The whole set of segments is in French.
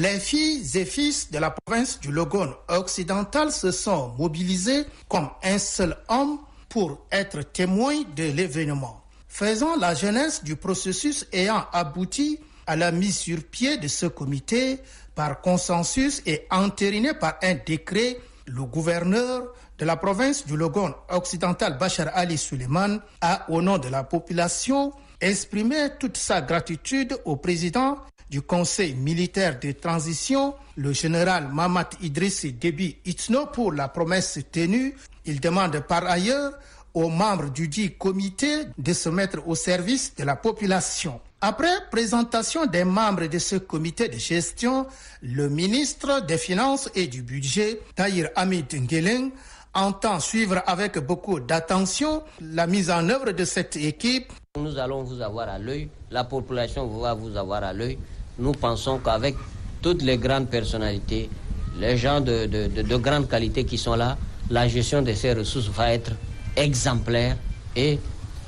Les filles et fils de la province du Logone occidental se sont mobilisés comme un seul homme pour être témoins de l'événement, faisant la jeunesse du processus ayant abouti à la mise sur pied de ce comité par consensus et entériné par un décret, le gouverneur de la province du Logone occidental Bachar Ali Suleiman a, au nom de la population, exprimait toute sa gratitude au président du Conseil militaire de transition, le général Mamad Idrissi Debi Itno, pour la promesse tenue. Il demande par ailleurs aux membres du dit comité de se mettre au service de la population. Après présentation des membres de ce comité de gestion, le ministre des Finances et du Budget, Tahir Hamid Ngeleng, entend suivre avec beaucoup d'attention la mise en œuvre de cette équipe. Nous allons vous avoir à l'œil, la population va vous avoir à l'œil. Nous pensons qu'avec toutes les grandes personnalités, les gens de, de, grande qualité qui sont là, la gestion de ces ressources va être exemplaire et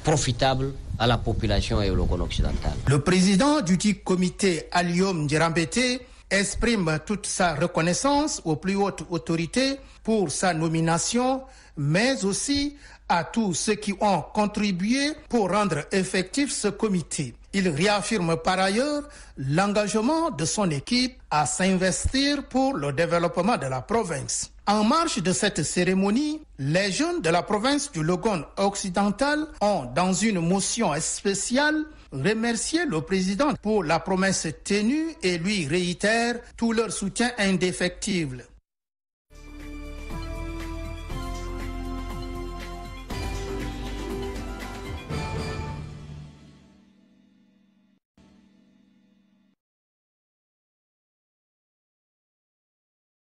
profitable à la population et au Occidental. Le président du dit comité Alium Dirambete exprime toute sa reconnaissance aux plus hautes autorités pour sa nomination, mais aussi à tous ceux qui ont contribué pour rendre effectif ce comité. Il réaffirme par ailleurs l'engagement de son équipe à s'investir pour le développement de la province. En marge de cette cérémonie, les jeunes de la province du Logon occidental ont, dans une motion spéciale, remercié le président pour la promesse tenue et lui réitère tout leur soutien indéfectible.